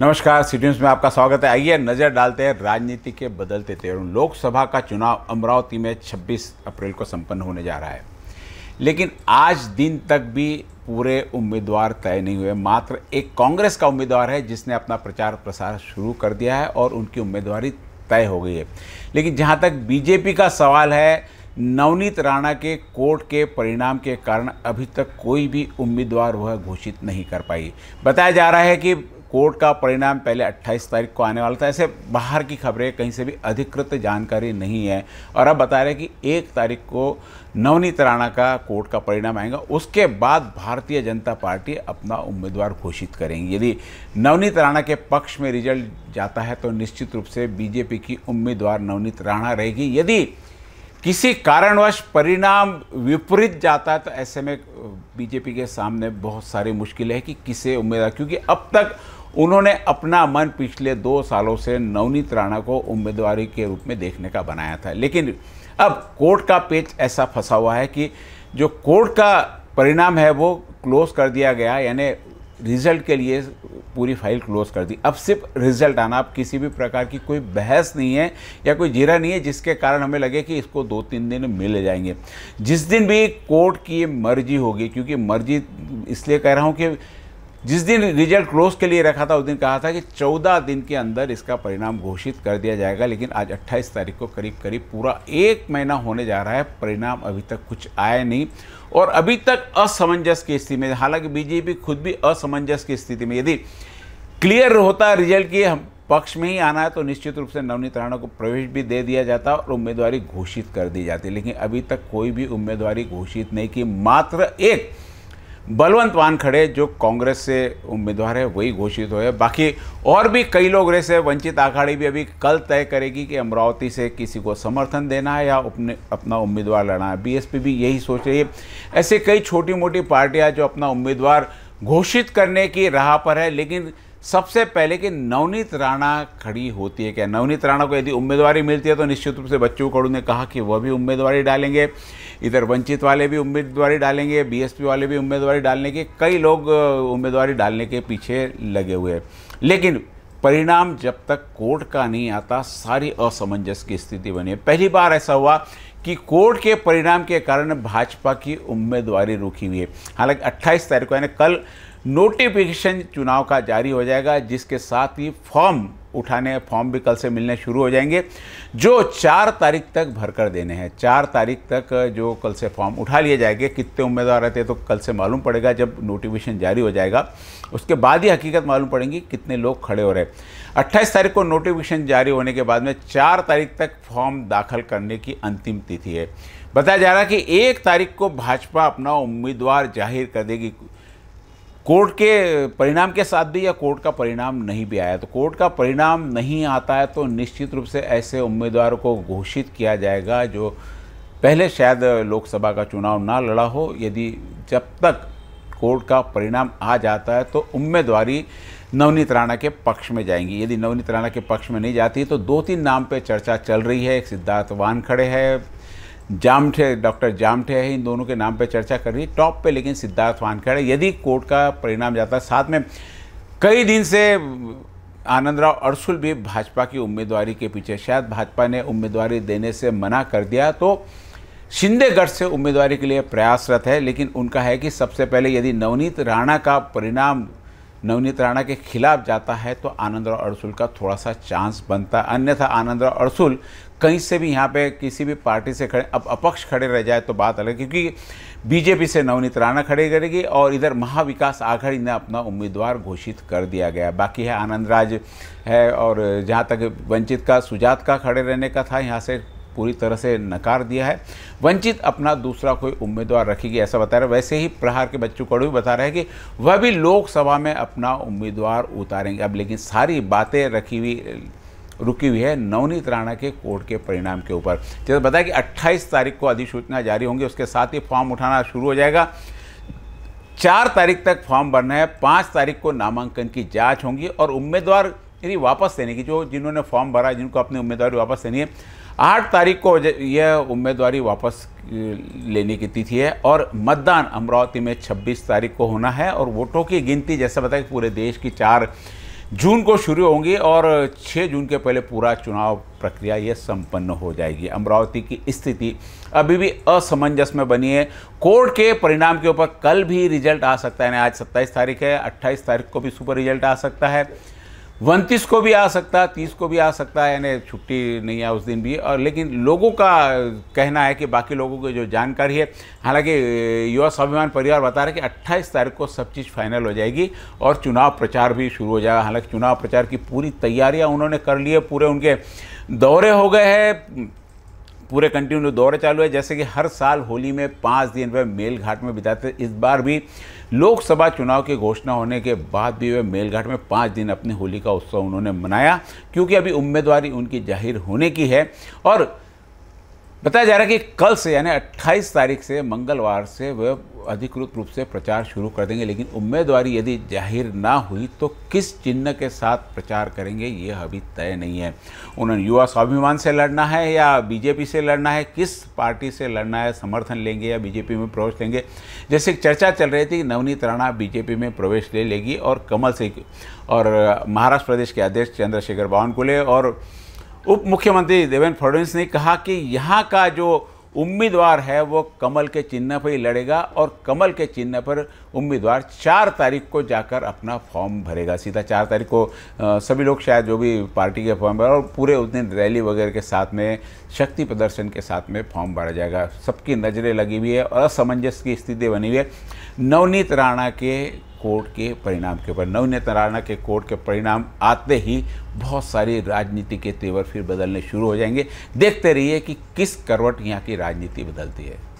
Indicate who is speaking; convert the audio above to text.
Speaker 1: नमस्कार सीडियम्स में आपका स्वागत है आइए नज़र डालते हैं राजनीति के बदलते तेवरों लोकसभा का चुनाव अमरावती में 26 अप्रैल को संपन्न होने जा रहा है लेकिन आज दिन तक भी पूरे उम्मीदवार तय नहीं हुए मात्र एक कांग्रेस का उम्मीदवार है जिसने अपना प्रचार प्रसार शुरू कर दिया है और उनकी उम्मीदवारी तय हो गई है लेकिन जहाँ तक बीजेपी का सवाल है नवनीत राणा के कोर्ट के परिणाम के कारण अभी तक कोई भी उम्मीदवार वह घोषित नहीं कर पाई बताया जा रहा है कि कोर्ट का परिणाम पहले 28 तारीख को आने वाला था ऐसे बाहर की खबरें कहीं से भी अधिकृत जानकारी नहीं है और अब बता रहे हैं कि एक तारीख को नवनीत राणा का कोर्ट का परिणाम आएगा उसके बाद भारतीय जनता पार्टी अपना उम्मीदवार घोषित करेंगी यदि नवनीत राणा के पक्ष में रिजल्ट जाता है तो निश्चित रूप से बीजेपी की उम्मीदवार नवनीत राणा रहेगी यदि किसी कारणवश परिणाम विपरीत जाता है तो ऐसे में बीजेपी के सामने बहुत सारी मुश्किलें हैं कि किसे उम्मीदवार क्योंकि अब तक उन्होंने अपना मन पिछले दो सालों से नवनीत राणा को उम्मीदवारी के रूप में देखने का बनाया था लेकिन अब कोर्ट का पेच ऐसा फंसा हुआ है कि जो कोर्ट का परिणाम है वो क्लोज कर दिया गया यानी रिजल्ट के लिए पूरी फाइल क्लोज कर दी अब सिर्फ रिजल्ट आना अब किसी भी प्रकार की कोई बहस नहीं है या कोई जीरा नहीं है जिसके कारण हमें लगे कि इसको दो तीन दिन मिल जाएंगे जिस दिन भी कोर्ट की मर्जी होगी क्योंकि मर्जी इसलिए कह रहा हूँ कि जिस दिन रिजल्ट क्लोज के लिए रखा था उस दिन कहा था कि 14 दिन के अंदर इसका परिणाम घोषित कर दिया जाएगा लेकिन आज 28 तारीख को करीब करीब पूरा एक महीना होने जा रहा है परिणाम अभी तक कुछ आया नहीं और अभी तक असमंजस की स्थिति में हालांकि बीजेपी खुद भी असमंजस की स्थिति में यदि क्लियर होता रिजल्ट की हम पक्ष में ही आना है तो निश्चित रूप से नवनीत राणा को प्रवेश भी दे दिया जाता और उम्मीदवारी घोषित कर दी जाती लेकिन अभी तक कोई भी उम्मीदवारी घोषित नहीं की मात्र एक बलवंत वानखड़े जो कांग्रेस से उम्मीदवार है वही घोषित हुए बाकी और भी कई लोग रहे से वंचित आघाड़ी भी अभी कल तय करेगी कि अमरावती से किसी को समर्थन देना है या अपने अपना उम्मीदवार लड़ना है बीएसपी भी यही सोच रही है ऐसे कई छोटी मोटी पार्टियां जो अपना उम्मीदवार घोषित करने की राह पर है लेकिन सबसे पहले कि नवनीत राणा खड़ी होती है क्या नवनीत राणा को यदि उम्मीदवारी मिलती है तो निश्चित रूप से बच्चू कड़ू ने कहा कि वह भी उम्मीदवारी डालेंगे इधर वंचित वाले भी उम्मीदवारी डालेंगे बीएसपी वाले भी उम्मीदवारी डालने के कई लोग उम्मीदवारी डालने के पीछे लगे हुए हैं लेकिन परिणाम जब तक कोर्ट का नहीं आता सारी असमंजस की स्थिति बनी है पहली बार ऐसा हुआ कि कोर्ट के परिणाम के कारण भाजपा की उम्मीदवारी रुकी हुई है हालांकि 28 तारीख को यानी कल नोटिफिकेशन चुनाव का जारी हो जाएगा जिसके साथ ही फॉर्म उठाने फॉर्म भी कल से मिलने शुरू हो जाएंगे जो चार तारीख तक भरकर देने हैं चार तारीख तक जो कल से फॉर्म उठा लिए जाएंगे कितने उम्मीदवार रहते हैं तो कल से मालूम पड़ेगा जब नोटिफिकेशन जारी हो जाएगा उसके बाद ही हकीकत मालूम पड़ेगी कितने लोग खड़े हो रहे हैं अट्ठाईस तारीख को नोटिफिकेशन जारी होने के बाद में चार तारीख तक फॉर्म दाखिल करने की अंतिम तिथि है बताया जा रहा है कि एक तारीख को भाजपा अपना उम्मीदवार जाहिर कर देगी कोर्ट के परिणाम के साथ भी या कोर्ट का परिणाम नहीं भी आया तो कोर्ट का परिणाम नहीं आता है तो निश्चित रूप से ऐसे उम्मीदवारों को घोषित किया जाएगा जो पहले शायद लोकसभा का चुनाव ना लड़ा हो यदि जब तक कोर्ट का परिणाम आ जाता है तो उम्मीदवारी नवनीत राणा के पक्ष में जाएंगी यदि नवनीत राणा के पक्ष में नहीं जाती तो दो तीन नाम पे चर्चा चल रही है एक सिद्धार्थ वान खड़े हैं जामठे डॉक्टर जामठे है इन दोनों के नाम पर चर्चा कर रही है टॉप पे लेकिन सिद्धार्थ वानखेड़े यदि कोर्ट का परिणाम जाता है साथ में कई दिन से आनंद राव अड़सुल भी भाजपा की उम्मीदवारी के पीछे शायद भाजपा ने उम्मीदवारी देने से मना कर दिया तो शिंदेगढ़ से उम्मीदवारी के लिए प्रयासरत है लेकिन उनका है कि सबसे पहले यदि नवनीत राणा का परिणाम नवनीत राणा के खिलाफ जाता है तो आनंद राव अड़सुल का थोड़ा सा चांस बनता है अन्यथा आनंद राव अड़सुल कहीं से भी यहाँ पे किसी भी पार्टी से खड़े अब अपक्ष खड़े रह जाए तो बात अलग क्योंकि बीजेपी से नवनीत राणा खड़े करेगी और इधर महाविकास आघाड़ी ने अपना उम्मीदवार घोषित कर दिया गया बाकी है आनंद राज है और जहाँ तक वंचित का सुजात का खड़े रहने का था यहाँ से पूरी तरह से नकार दिया है वंचित अपना दूसरा कोई उम्मीदवार रखेगी ऐसा बता रहा है वैसे ही प्रहार के बच्चों कड़ू भी बता रहे हैं कि वह भी लोकसभा में अपना उम्मीदवार उतारेंगे अब लेकिन सारी बातें रखी हुई रुकी हुई है नवनीत राणा के कोर्ट के परिणाम के ऊपर जैसे बताया कि 28 तारीख को अधिसूचना जारी होंगी उसके साथ ही फॉर्म उठाना शुरू हो जाएगा चार तारीख तक फॉर्म भरना है पाँच तारीख को नामांकन की जांच होंगी और उम्मीदवार यदि वापस देने की जो जिन्होंने फॉर्म भरा जिनको अपनी उम्मीदवारी वापस देनी है आठ तारीख को यह उम्मीदवारी वापस लेने की तिथि है और मतदान अमरावती में 26 तारीख को होना है और वोटों की गिनती जैसा बताया पूरे देश की चार जून को शुरू होंगी और 6 जून के पहले पूरा चुनाव प्रक्रिया यह संपन्न हो जाएगी अमरावती की स्थिति अभी भी असमंजस में बनी है कोर्ट के परिणाम के ऊपर कल भी रिजल्ट आ सकता है आज 27 तारीख है 28 तारीख को भी सुपर रिजल्ट आ सकता है उनतीस को भी आ सकता है तीस को भी आ सकता है यानी छुट्टी नहीं है उस दिन भी और लेकिन लोगों का कहना है कि बाकी लोगों की जो जानकारी है हालांकि युवा स्वाभिमान परिवार बता रहे कि अट्ठाईस तारीख को सब चीज़ फाइनल हो जाएगी और चुनाव प्रचार भी शुरू हो जाएगा हालांकि चुनाव प्रचार की पूरी तैयारियाँ उन्होंने कर ली है पूरे उनके दौरे हो गए हैं पूरे कंटिन्यू दौरे चालू है जैसे कि हर साल होली में पाँच दिन वह मेल घाट में बिताते इस बार भी लोकसभा चुनाव की घोषणा होने के बाद भी वह मेल घाट में पाँच दिन अपनी होली का उत्सव उन्होंने मनाया क्योंकि अभी उम्मीदवारी उनकी जाहिर होने की है और बताया जा रहा है कि कल से यानी 28 तारीख से मंगलवार से वह अधिकृत रूप से प्रचार शुरू कर देंगे लेकिन उम्मीदवारी यदि जाहिर ना हुई तो किस चिन्ह के साथ प्रचार करेंगे ये अभी तय नहीं है उन्होंने युवा स्वाभिमान से लड़ना है या बीजेपी से लड़ना है किस पार्टी से लड़ना है समर्थन लेंगे या बीजेपी में प्रवेश लेंगे जैसे चर्चा चल रही थी नवनीत राणा बीजेपी में प्रवेश ले लेगी और कमल सिंह और महाराष्ट्र प्रदेश के अध्यक्ष चंद्रशेखर बावनकुले और उप मुख्यमंत्री देवेंद्र फडणवीस ने कहा कि यहाँ का जो उम्मीदवार है वो कमल के चिन्ह पर ही लड़ेगा और कमल के चिन्ह पर उम्मीदवार चार तारीख को जाकर अपना फॉर्म भरेगा सीधा चार तारीख को आ, सभी लोग शायद जो भी पार्टी के फॉर्म भर और पूरे उस दिन रैली वगैरह के साथ में शक्ति प्रदर्शन के साथ में फॉर्म भरा जाएगा सबकी नज़रें लगी हुई है और असमंजस की स्थिति बनी हुई है नवनीत राणा के कोर्ट के परिणाम के ऊपर नवनीत राणा के कोर्ट के परिणाम आते ही बहुत सारी राजनीति के तेवर फिर बदलने शुरू हो जाएंगे देखते रहिए कि किस करवट यहाँ की राजनीति बदलती है